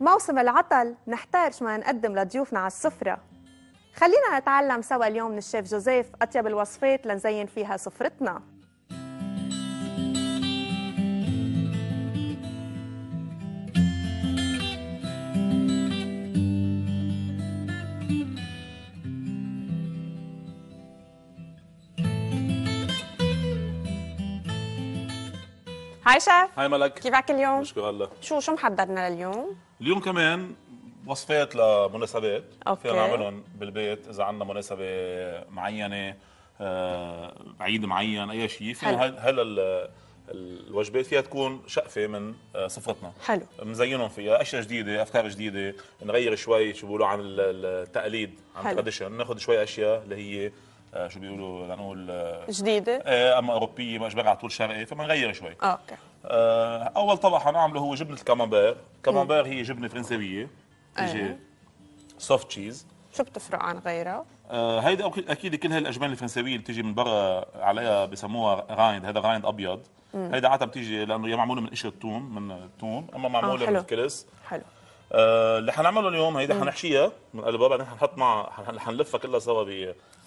موسم العطل شو ما نقدم لضيوفنا على السفرة خلينا نتعلم سوا اليوم من الشيف جوزيف أطيب الوصفات لنزين فيها سفرتنا هاي شيف هاي ملك كيفك اليوم؟ مشكور هلا شو شو محضرنا لليوم؟ اليوم كمان وصفات لمناسبات اوكي فينا نعملهم بالبيت اذا عندنا مناسبه معينه آه، عيد معين اي شيء فينا هلا الوجبات فيها تكون شقفه من سفرتنا آه، حلو مزينهم فيها اشياء جديده افكار جديده نغير شوي شو بيقولوا عن التقليد عن التراديشن ناخذ شوي اشياء اللي هي آه، شو بيقولوا لنقول آه، جديده إيه، اما اوروبيه ما اشبه على طول شرقي فبنغير شوي آه، اوكي اول طبق حنعمله هو جبنه الكامامبير كامامبير هي جبنه فرنسويه تجي سوفت تشيز شو بتفرق عن غيرها؟ آه هيدا اكيد كل هالاجبان الفرنسويه اللي بتيجي من برا عليها بسموها رايند هذا رايند ابيض مم. هيدا عاده بتيجي لانه يا معموله من قشر الثوم من الثوم اما معموله آه من الكلس حلو آه اللي حنعمله اليوم هيدا حنحشيها من قلبها بعدين حنحط مع حنلفها كلها سوا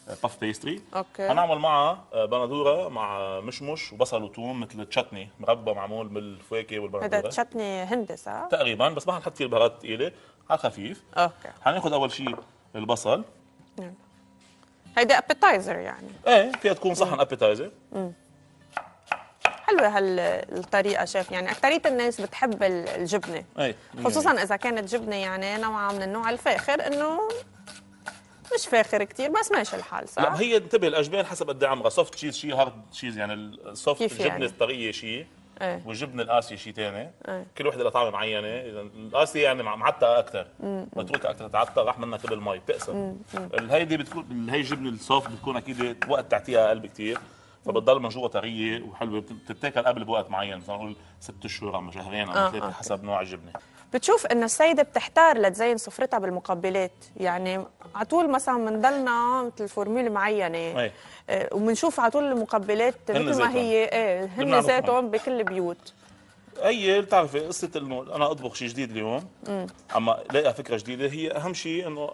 باف آه، بيستري اوكي هنعمل معها آه، بندوره مع مشمش وبصل وثوم مثل تشتني مربى معمول بالفواكه والبندوره هذا تشتني هندي صح؟ تقريبا بس ما حنحط فيه البهارات الثقيله على خفيف اوكي حناخذ اول شيء البصل مم. نعم. هيدا ابيتايزر يعني ايه فيها تكون صحن ابيتايزر نعم. حلوه هالطريقه شايف يعني اكثريه الناس بتحب الجبنه أي. خصوصا اذا كانت جبنه يعني نوعا من النوع الفاخر انه مش فاخر كثير بس ماشي الحال صح؟ لا آه، هي انتبه الاجبان حسب قد عمرها سوفت تشيز شيء هارد تشيز يعني السوفت الجبنه يعني؟ الطريه شيء ايه؟ والجبنه القاسيه شيء ثاني ايه؟ كل وحده لها طعمه معينه اذا القاسيه يعني معتقه اكثر متروكه اكثر تعتق راح منها قبل المي بتقسم هيدي بتكون هي الجبنه السوفت بتكون اكيد وقت تعتيها قلب كثير فبتضل من جوا طريه وحلوه بتتاكل قبل بوقت معين مثلا نقول ست شهور او شهرين او آه، ثلاثه حسب نوع الجبنه بتشوف انه السيده بتحتار لتزين سفرتها بالمقبلات يعني على طول مثلا بنضلنا مثل فورميل معينه ايه آه، وبنشوف على طول المقبلات مثل ما هي ايه هن ذاتهم بكل البيوت اي بتعرفي قصه انه انا اطبخ شيء جديد اليوم اما لاقي فكره جديده هي اهم شيء انه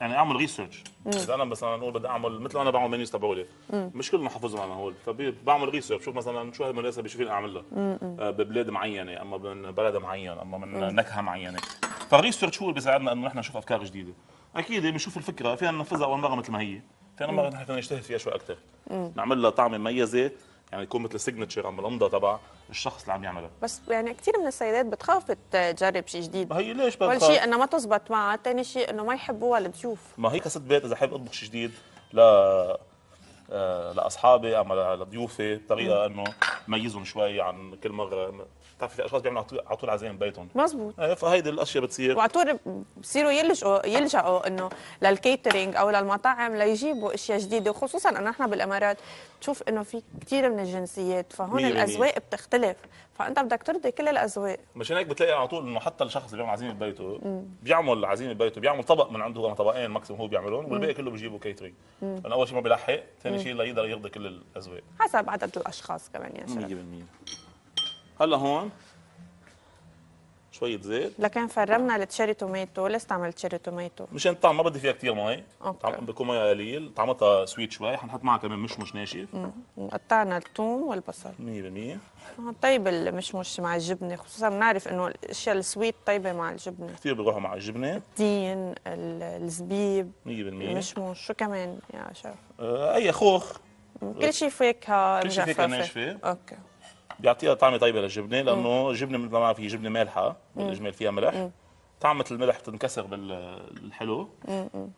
يعني اعمل ريسيرش اذا انا مثلا نقول بدي اعمل مثل انا بعمل منيوز تبعولي مش كلهم حافظهم انا هول فبعمل ريسيرش بشوف مثلا شو هالمناسبه شو فيني اعمل لها آه، ببلاد معينه اما من بلد معين اما من نكهه معينه فالريسيرش هو اللي بيساعدنا انه نحن نشوف افكار جديده اكيد بنشوف الفكره فينا ننفذها اول مره مثل ما هي فينا مره نحن نجتهد فيها شوي اكثر نعمل لها طعمه مميزه يعني يكون مثل سيجنتشر عم الامضه تبع الشخص اللي عم يعملها بس يعني كثير من السيدات بتخاف تجرب شيء جديد هي ليش بتخاف؟ اول شيء انه ما تزبط معها، ثاني شيء انه ما يحبوها الضيوف ما هي كست بيت اذا حابب اطبخ شيء جديد ل آه، لاصحابي او لضيوفي بطريقه انه تميزهم شوي عن كل مره بتعرفي في اشخاص بيعملوا على طول عزايم ببيتهم مزبوط إيه، فهيدي الاشياء بتصير وعلى طول بصيروا يلجؤوا يلجؤوا انه للكيترينج او للمطاعم ليجيبوا اشياء جديده وخصوصا انه نحن بالامارات بتشوف انه في كثير من الجنسيات فهون الاذواق بتختلف فانت بدك ترضي كل الاذواق مشان هيك بتلاقي على طول انه حتى الشخص اللي بيعمل عزيمه ببيته بيعمل عزيمه ببيته بيعمل طبق من عنده طبقين ماكسيموم هو بيعملهم والباقي كله بيجيبوا كيترينج لانه اول شيء ما بيلحق ثاني شيء ليقدر يرضي كل الاذواق حسب عدد الاشخاص كمان يعني 100% هلا هون شويه زيت لكن فرمنا التشيري توميتو ليش استعملت تشيري توميتو مشان الطعم ما بدي فيها كثير مي اوكي بكون مي قليل طعمتها سويت شوي حنحط معها كمان مشمش ناشف قطعنا الثوم والبصل 100% آه، طيب المشمش مع الجبنه خصوصا بنعرف انه الاشياء السويت طيبه مع الجبنه كثير بيروحوا مع الجبنه التين الزبيب 100% المشمش شو كمان يا شرف آه، اي خوخ كل شيء فاكهه كل شيء فاكهه ناشفه اوكي بيعطيها طعمه طيبه للجبنه لانه الجبنه مثل ما بنعرف هي جبنه مالحه بالاجمال فيها ملح طعمة الملح بتنكسر بالحلو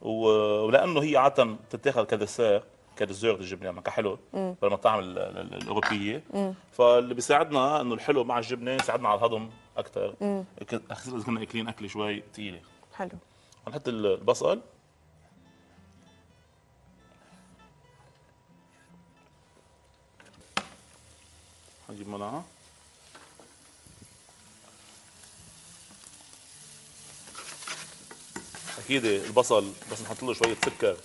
ولانه هي عاده بتتاخذ كدسير كدسير الجبنه يعني كحلو بالمطاعم الطعم الاوروبيه فاللي بيساعدنا انه الحلو مع الجبنه يساعدنا على الهضم اكثر اذا كنا اكلين اكل شوي ثقيله حلو ونحط البصل هنجيب ملاعة اكيد البصل بس نحط له شويه سكر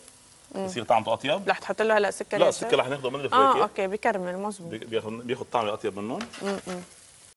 بصير طعمه اطيب رح تحط له هلا سكر لا السكر رح ناخذه من الفواكه اه اوكي بكرمل مظبوط بياخذ بياخذ طعم اطيب منهم